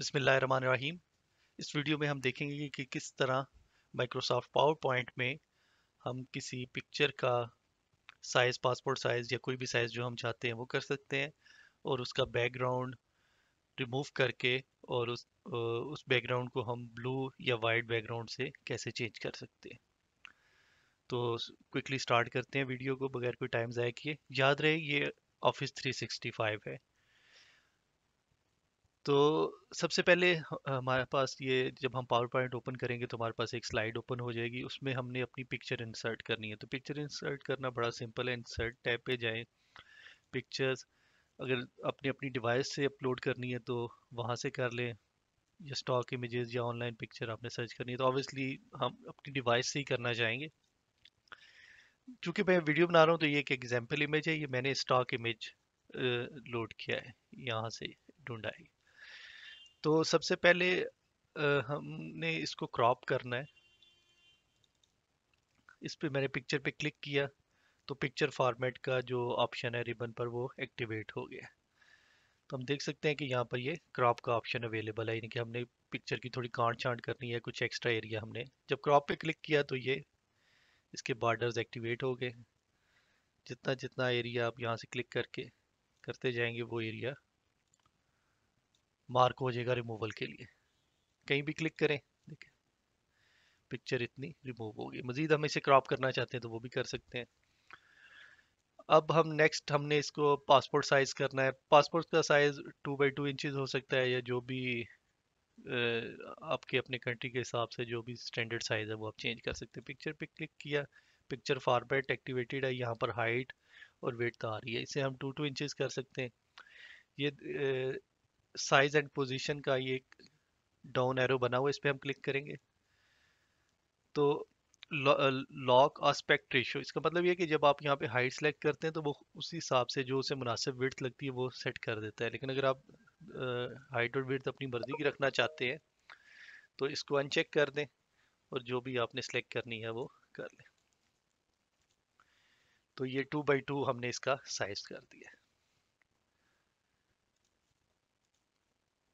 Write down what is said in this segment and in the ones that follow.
बसमीम इस वीडियो में हम देखेंगे कि, कि किस तरह माइक्रोसॉफ्ट पावर पॉइंट में हम किसी पिक्चर का साइज़ पासपोर्ट साइज़ या कोई भी साइज़ जो हम चाहते हैं वो कर सकते हैं और उसका बैकग्राउंड रिमूव करके और उस उस बैकग्राउंड को हम ब्लू या वाइट बैकग्राउंड से कैसे चेंज कर सकते हैं तो क्विकली स्टार्ट करते हैं वीडियो को बगैर कोई टाइम ज़ाय किए याद रहे ये ऑफिस 365 है तो सबसे पहले हमारे पास ये जब हम पावर पॉइंट ओपन करेंगे तो हमारे पास एक स्लाइड ओपन हो जाएगी उसमें हमने अपनी पिक्चर इंसर्ट करनी है तो पिक्चर इंसर्ट करना बड़ा सिंपल है इंसर्ट टैब पे जाएं पिक्चर्स अगर अपने अपनी डिवाइस से अपलोड करनी है तो वहाँ से कर लें या स्टॉक इमेजेस या ऑनलाइन पिक्चर आपने सर्च करनी है तो ऑब्वियसली हम अपनी डिवाइस से ही करना चाहेंगे चूँकि मैं वीडियो बना रहा हूँ तो ये एक एग्जाम्पल इमेज है ये मैंने स्टॉक इमेज लोड किया है यहाँ से ढूँढाई तो सबसे पहले हमने इसको क्रॉप करना है इस पर मैंने पिक्चर पे क्लिक किया तो पिक्चर फॉर्मेट का जो ऑप्शन है रिबन पर वो एक्टिवेट हो गया तो हम देख सकते हैं कि यहाँ पर ये क्रॉप का ऑप्शन अवेलेबल है यानी कि हमने पिक्चर की थोड़ी कांट छाँट करनी है कुछ एक्स्ट्रा एरिया हमने जब क्रॉप पे क्लिक किया तो ये इसके बॉर्डर्स एक्टिवेट हो गए जितना जितना एरिया आप यहाँ से क्लिक करके करते जाएंगे वो एरिया मार्क हो जाएगा रिमूवल के लिए कहीं भी क्लिक करें देखें पिक्चर इतनी रिमूव होगी मजीद हम इसे क्रॉप करना चाहते हैं तो वो भी कर सकते हैं अब हम नेक्स्ट हमने इसको पासपोर्ट साइज़ करना है पासपोर्ट का size two by two inches हो सकता है या जो भी आपके अपने कंट्री के हिसाब से जो भी स्टैंडर्ड साइज़ है वो आप चेंज कर सकते हैं पिक्चर पे क्लिक किया पिक्चर फॉर्मेट एक्टिवेटेड है यहाँ पर हाइट और वेट तो आ रही है इसे हम टू टू इंचज़ कर सकते हैं ये साइज एंड पोजीशन का ये डाउन एरो बना हुआ इस पर हम क्लिक करेंगे तो लॉक आस्पेक्ट रेशियो इसका मतलब ये कि जब आप यहाँ पे हाइट सेलेक्ट करते हैं तो वो उसी हिसाब से जो उसे मुनासिब विर्थ लगती है वो सेट कर देता है लेकिन अगर आप हाइट और विर्थ अपनी मर्जी की रखना चाहते हैं तो इसको अनचेक कर दें और जो भी आपने सेलेक्ट करनी है वो कर लें तो ये टू बाई टू हमने इसका साइज कर दिया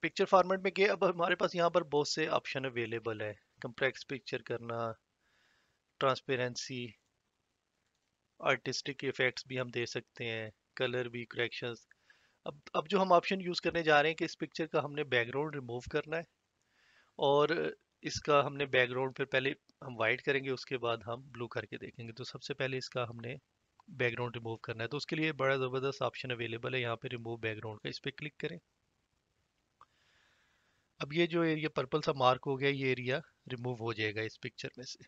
पिक्चर फॉर्मेट में गए अब हमारे पास यहाँ पर बहुत से ऑप्शन अवेलेबल है कंप्लेक्स पिक्चर करना ट्रांसपेरेंसी आर्टिस्टिक इफ़ेक्ट्स भी हम दे सकते हैं कलर भी करेक्शन अब अब जो हम ऑप्शन यूज़ करने जा रहे हैं कि इस पिक्चर का हमने बैकग्राउंड रिमूव करना है और इसका हमने बैकग्राउंड फिर पहले हम वाइट करेंगे उसके बाद हम ब्लू करके देखेंगे तो सबसे पहले इसका हमने बैकग्राउंड रिमूव करना है तो उसके लिए बड़ा ज़बरदस्त ऑप्शन अवेलेबल है यहाँ पे रिमूव बैकग्राउंड का इस पर क्लिक करें अब ये जो एरिया पर्पल सा मार्क हो गया ये एरिया रिमूव हो जाएगा इस पिक्चर में से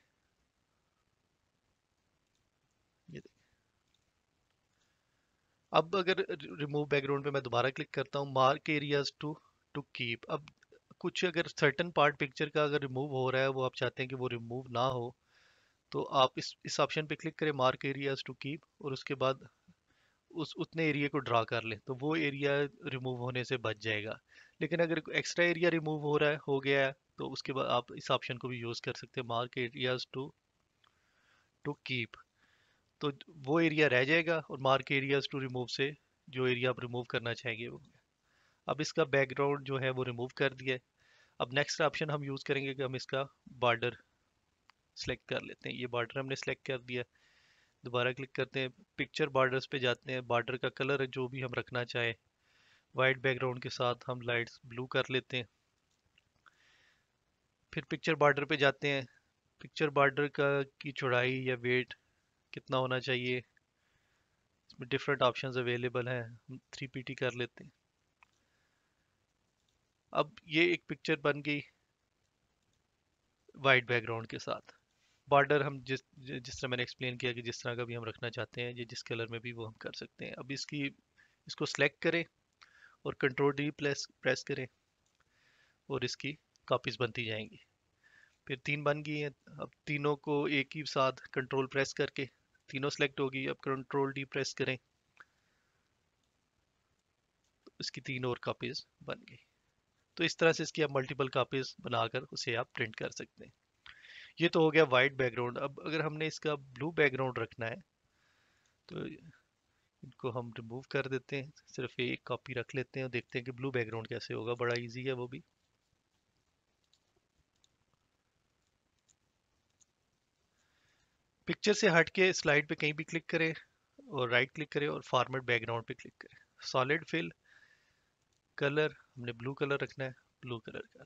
अब अगर रिमूव बैकग्राउंड पे मैं दोबारा क्लिक करता हूँ mark areas to to keep अब कुछ अगर सर्टन पार्ट पिक्चर का अगर रिमूव हो रहा है वो आप चाहते हैं कि वो रिमूव ना हो तो आप इस इस ऑप्शन पे क्लिक करें मार्क एरियाज टू कीप और उसके बाद उस उतने एरिया को ड्रा कर लें तो वो एरिया रिमूव होने से बच जाएगा लेकिन अगर एक्स्ट्रा एरिया रिमूव हो रहा है हो गया है तो उसके बाद आप इस ऑप्शन को भी यूज़ कर सकते हैं mark areas to to keep तो वो एरिया रह जाएगा और मार्क एरियाज टू रिमूव से जो एरिया आप रिमूव करना चाहेंगे वो अब इसका बैकग्राउंड जो है वो रिमूव कर दिया अब नेक्स्ट ऑप्शन हम यूज़ करेंगे कि हम इसका बॉर्डर सेलेक्ट कर लेते हैं ये बॉर्डर हमने सेलेक्ट कर दिया दोबारा क्लिक करते हैं पिक्चर बॉर्डर्स पे जाते हैं बॉर्डर का कलर जो भी हम रखना चाहें वाइट बैकग्राउंड के साथ हम लाइट्स ब्लू कर लेते हैं फिर पिक्चर बॉर्डर पे जाते हैं पिक्चर बॉर्डर का की चौड़ाई या वेट कितना होना चाहिए इसमें डिफरेंट ऑप्शंस अवेलेबल हैं हम थ्री पी कर लेते हैं अब ये एक पिक्चर बन गई वाइट बैकग्राउंड के साथ बॉर्डर हम जिस जिस तरह मैंने एक्सप्लेन किया कि जिस तरह का भी हम रखना चाहते हैं ये जिस कलर में भी वो हम कर सकते हैं अब इसकी इसको सेलेक्ट करें और कंट्रोल डी प्लेस प्रेस करें और इसकी कापीज़ बनती जाएंगी फिर तीन बन गई हैं अब तीनों को एक ही साथ कंट्रोल प्रेस करके तीनों सेलेक्ट होगी अब कंट्रोल डी प्रेस करें तो इसकी तीन और कापीज़ बन गई तो इस तरह से इसकी आप मल्टीपल कापीज़ बनाकर उसे आप प्रिंट कर सकते हैं ये तो हो गया वाइट बैकग्राउंड अब अगर हमने इसका ब्लू बैकग्राउंड रखना है तो इनको हम रिमूव कर देते हैं सिर्फ एक कॉपी रख लेते हैं और देखते हैं कि ब्लू बैकग्राउंड कैसे होगा बड़ा इजी है वो भी पिक्चर से हट के स्लाइड पे कहीं भी क्लिक करें और राइट क्लिक करें और फॉर्मेट बैकग्राउंड पे क्लिक करें सॉलिड फिल कलर हमने ब्लू कलर रखना है ब्लू कलर तो का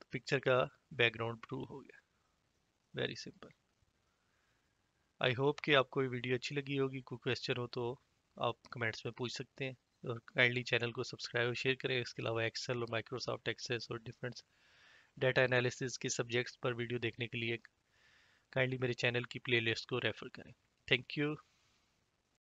तो पिक्चर का बैकग्राउंड ब्लू हो गया वेरी सिंपल आई होप कि आपको ये वीडियो अच्छी लगी होगी कोई क्वेश्चन हो तो आप कमेंट्स में पूछ सकते हैं और काइंडली चैनल को सब्सक्राइब और शेयर करें इसके अलावा एक्सेल और माइक्रोसॉफ्ट एक्सेस और डिफरेंट डाटा एनालिसिस के सब्जेक्ट्स पर वीडियो देखने के लिए काइंडली मेरे चैनल की प्लेलिस्ट को रेफर करें थैंक यू